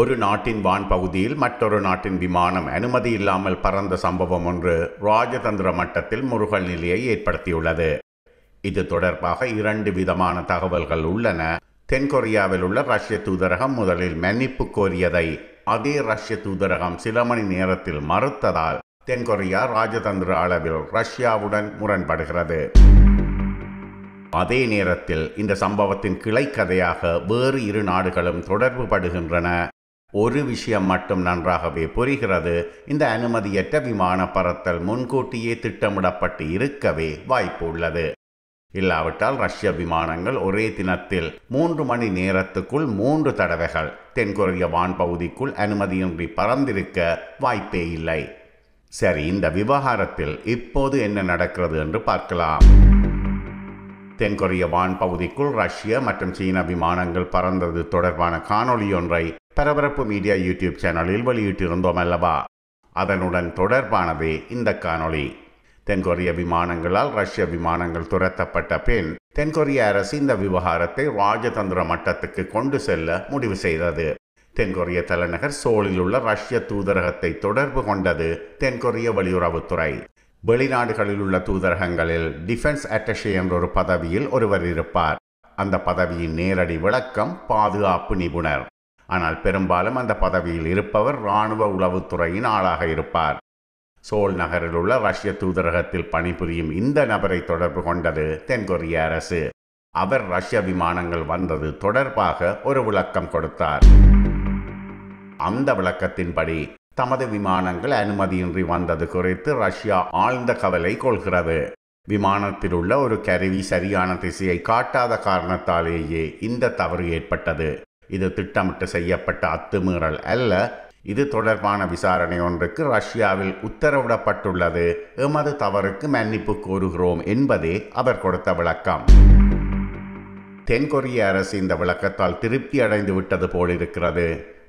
ஒரு நாட்டின் வான் பகுதியில் மற்றொரு நாட்டின் விமானம் அனுமதி இல்லாமல் பறந்த சம்பவம் ஒன்று ராஜதந்திர மட்டத்தில் முருகல் நிலையை ஏற்படுத்தியுள்ளது இது தொடர்பாக இரண்டு விதமான தகவல்கள் உள்ளன தென்கொரியாவில் உள்ள ரஷ்ய தூதரகம் முதலில் மன்னிப்பு கோரியதை அதே ரஷ்ய தூதரகம் சில மணி நேரத்தில் மறுத்ததால் தென்கொரியா ராஜதந்திர அளவில் ரஷ்யாவுடன் முரண்படுகிறது அதே நேரத்தில் இந்த சம்பவத்தின் கிளைக்கதையாக வேறு இரு நாடுகளும் தொடர்பு படுகின்றன ஒரு விஷயம் மட்டும் நன்றாகவே புரிகிறது இந்த அனுமதியற்ற விமான பறத்தல் முன்கூட்டியே திட்டமிடப்பட்டு இருக்கவே வாய்ப்பு உள்ளது இல்லாவிட்டால் ரஷ்ய விமானங்கள் ஒரே தினத்தில் மூன்று மணி நேரத்துக்குள் மூன்று தடவைகள் தென்கொரிய வான்பகுதிக்குள் அனுமதியின்றி பறந்திருக்க வாய்ப்பே இல்லை சரி இந்த விவகாரத்தில் இப்போது என்ன நடக்கிறது என்று பார்க்கலாம் தென்கொரிய வான்பகுதிக்குள் ரஷ்ய மற்றும் சீன விமானங்கள் பறந்தது தொடர்பான காணொளி ஒன்றை பரபரப்பு மீடியா யூடியூப் சேனலில் வெளியிட்டிருந்தோம் அல்லவா அதனுடன் தொடர்பானதே இந்த காணொளி தென்கொரிய விமானங்களால் ரஷ்ய விமானங்கள் துரத்தப்பட்ட பின் தென்கொரிய அரசு இந்த விவகாரத்தை ராஜதந்திர மட்டத்துக்கு கொண்டு செல்ல முடிவு செய்தது தென்கொரிய தலைநகர் சோலில் உள்ள ரஷ்ய தூதரகத்தை தொடர்பு கொண்டது தென்கொரிய வெளியுறவுத்துறை வெளிநாடுகளில் உள்ள தூதரகங்களில் டிஃபென்ஸ் அட்டஷே என்ற ஒரு பதவியில் ஒருவர் இருப்பார் அந்த பதவியின் நேரடி விளக்கம் பாதுகாப்பு நிபுணர் ஆனால் பெரும்பாலும் அந்த பதவியில் இருப்பவர் இராணுவ உளவுத்துறையின் ஆளாக இருப்பார் சோல் நகரில் உள்ள ரஷ்ய தூதரகத்தில் பணிபுரியும் இந்த நபரை தொடர்பு கொண்டது தென்கொரிய அரசு அவர் ரஷ்ய விமானங்கள் வந்தது தொடர்பாக ஒரு விளக்கம் கொடுத்தார் அந்த விளக்கத்தின்படி தமது விமானங்கள் அனுமதியின்றி வந்தது குறித்து ரஷ்யா ஆழ்ந்த கவலை கொள்கிறது விமானத்தில் உள்ள ஒரு கருவி சரியான திசையை காட்டாத காரணத்தாலேயே இந்த தவறு ஏற்பட்டது இது திட்டமிட்டு செய்யப்பட்ட அத்துமீறல் அல்ல இது தொடர்பான விசாரணை ஒன்றுக்கு ரஷ்யாவில் உத்தரவிடப்பட்டுள்ளது எமது தவறுக்கு மன்னிப்பு கோருகிறோம் என்பதே அவர் கொடுத்த விளக்கம் தென்கொரிய அரசு இந்த விளக்கத்தால் திருப்தி அடைந்து விட்டது போலிருக்கிறது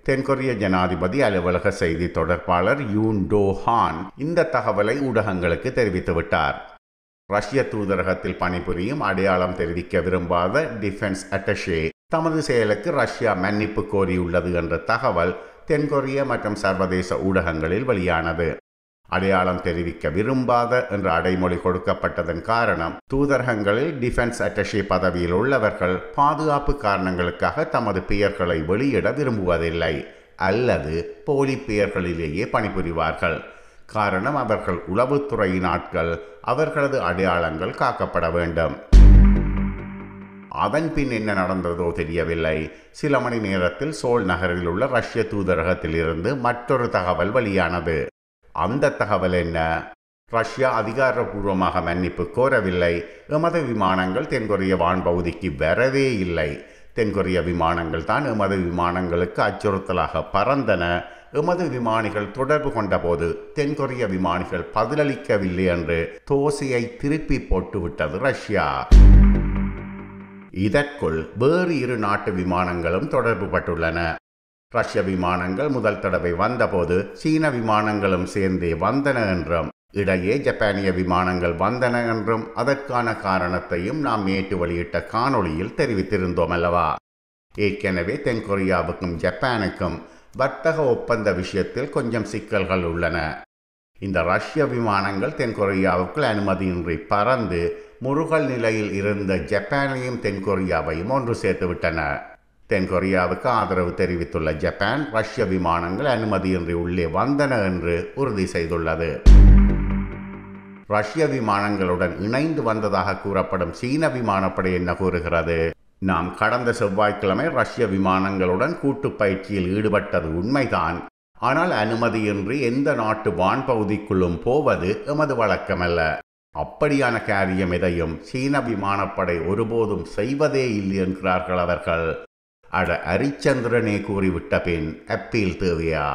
தென்கொரிய ஜனாதிபதி அலுவலக செய்தி தொடர்பாளர் யூன் டோ ஹான் இந்த தகவலை ஊடகங்களுக்கு தெரிவித்துவிட்டார் ரஷ்ய தூதரகத்தில் பணிபுரியும் அடையாளம் தெரிவிக்க விரும்பாத டிஃபென்ஸ் அட்டஷே தமது செயலுக்கு ரஷ்யா மன்னிப்பு கோரியுள்ளது என்ற தகவல் தென்கொரிய மற்றும் சர்வதேச ஊடகங்களில் வெளியானது அடையாளம் தெரிவிக்க விரும்பாத என்ற அடைமொழி கொடுக்கப்பட்டதன் காரணம் தூதரகங்களில் டிஃபென்ஸ் அட்டஷே பதவியில் உள்ளவர்கள் பாதுகாப்பு காரணங்களுக்காக தமது பெயர்களை வெளியிட விரும்புவதில்லை அல்லது போலி பெயர்களிலேயே பணிபுரிவார்கள் காரணம் அவர்கள் உளவுத்துறையின் ஆட்கள் அவர்களது அடையாளங்கள் காக்கப்பட வேண்டும் அதன் பின் என்ன நடந்ததோ தெரியவில்லை சில மணி நேரத்தில் சோல் நகரில் உள்ள ரஷ்ய தூதரகத்திலிருந்து மற்றொரு தகவல் வெளியானது அந்த தகவல் என்ன ரஷ்யா அதிகாரப்பூர்வமாக மன்னிப்பு கோரவில்லை எமது விமானங்கள் தென்கொரிய வான்பகுதிக்கு வரவே இல்லை தென்கொரிய விமானங்கள் தான் எமது விமானங்களுக்கு அச்சுறுத்தலாக பறந்தன எமது விமானிகள் தொடர்பு கொண்டபோது தென்கொரிய விமானிகள் பதிலளிக்கவில்லை என்று தோசையை திருப்பி போட்டுவிட்டது ரஷ்யா இதற்குள் வேறு இரு நாட்டு விமானங்களும் தொடர்பு பட்டுள்ளன ரஷ்ய விமானங்கள் முதல் தடவை வந்தபோது சீன விமானங்களும் சேர்ந்தே வந்தன என்றும் இடையே ஜப்பானிய விமானங்கள் வந்தன என்றும் அதற்கான காரணத்தையும் நாம் நேற்று வெளியிட்ட காணொளியில் தெரிவித்திருந்தோம் அல்லவா ஏற்கனவே தென்கொரியாவுக்கும் ஜப்பானுக்கும் வர்த்தக ஒப்பந்த விஷயத்தில் கொஞ்சம் சிக்கல்கள் உள்ளன இந்த ரஷ்ய விமானங்கள் தென்கொரியாவுக்குள் அனுமதியின்றி பறந்து முருகல் நிலையில் இருந்த ஜப்பானையும் தென்கொரியாவையும் ஒன்று சேர்த்துவிட்டன தென்கொரியாவுக்கு ஆதரவு தெரிவித்துள்ள ஜப்பான் ரஷ்ய விமானங்கள் அனுமதியின்றி உள்ளே வந்தன என்று உறுதி செய்துள்ளது ரஷ்ய விமானங்களுடன் இணைந்து வந்ததாக கூறப்படும் சீன விமானப்படை என்ன கூறுகிறது நாம் கடந்த செவ்வாய்க்கிழமை ரஷ்ய விமானங்களுடன் கூட்டு பயிற்சியில் ஈடுபட்டது உண்மைதான் ஆனால் அனுமதியின்றி எந்த நாட்டு வான்பகுதிக்குள்ளும் போவது எமது வழக்கமல்ல அப்படியான காரியம் எதையும் சீன விமானப்படை ஒருபோதும் செய்வதே இல்லை என்கிறார்கள் அவர்கள் அட அரிச்சந்திரனே கூறிவிட்ட பின் அப்பீல் தேவையா